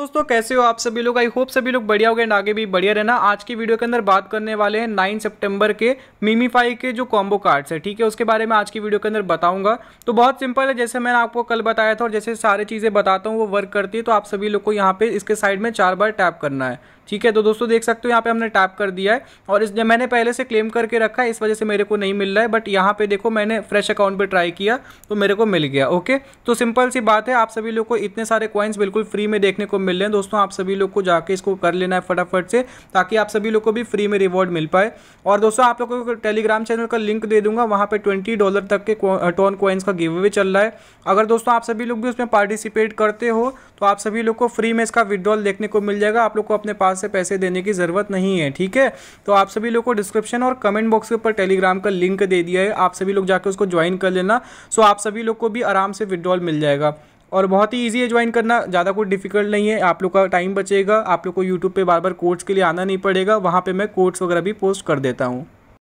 दोस्तों कैसे हो आप सभी लोग आई होप सभी लोग बढ़िया हो गए आगे भी बढ़िया रहना आज की वीडियो के अंदर बात करने वाले हैं नाइन सितंबर के मिमीफाई के जो कॉम्बो कार्ड्स है ठीक है उसके बारे में आज की वीडियो के अंदर बताऊंगा तो बहुत सिंपल है जैसे मैंने आपको कल बताया था और जैसे सारी चीज़ें बताता हूँ वो वर्क करती है तो आप सभी लोग को यहाँ पे इसके साइड में चार बार टैप करना है ठीक है तो दोस्तों देख सकते हो यहाँ पे हमने टैप कर दिया है और इस मैंने पहले से क्लेम करके रखा है इस वजह से मेरे को नहीं मिल रहा है बट यहाँ पे देखो मैंने फ्रेश अकाउंट पे ट्राई किया तो मेरे को मिल गया ओके तो सिंपल सी बात है आप सभी लोग को इतने सारे कॉइन्स बिल्कुल फ्री में देखने को मिल मिल रहे हैं दोस्तों आप सभी लोग को जाके इसको कर लेना है फटाफट से ताकि आप सभी लोग को भी फ्री में रिवॉर्ड मिल पाए और दोस्तों आप लोगों को टेलीग्राम चैनल का लिंक दे दूंगा वहाँ पर ट्वेंटी डॉलर तक के टॉन कोइंस का गिव अवे चल रहा है अगर दोस्तों आप सभी लोग भी उसमें पार्टिसिपेट करते हो तो आप सभी लोग को फ्री में इसका विड्रॉल देखने को मिल जाएगा आप लोग को अपने पास से पैसे देने की ज़रूरत नहीं है ठीक है तो आप सभी लोग को डिस्क्रिप्शन और कमेंट बॉक्स के ऊपर टेलीग्राम का लिंक दे दिया है आप सभी लोग जाके उसको ज्वाइन कर लेना सो आप सभी लोग को भी आराम से विड्रॉल मिल जाएगा और बहुत ही ईजी है ज्वाइन करना ज़्यादा कुछ डिफिकल्ट नहीं है आप लोग का टाइम बचेगा आप लोग को यूट्यूब पर बार बार कोर्स के लिए आना नहीं पड़ेगा वहाँ पर मैं कोर्स वगैरह भी पोस्ट कर देता हूँ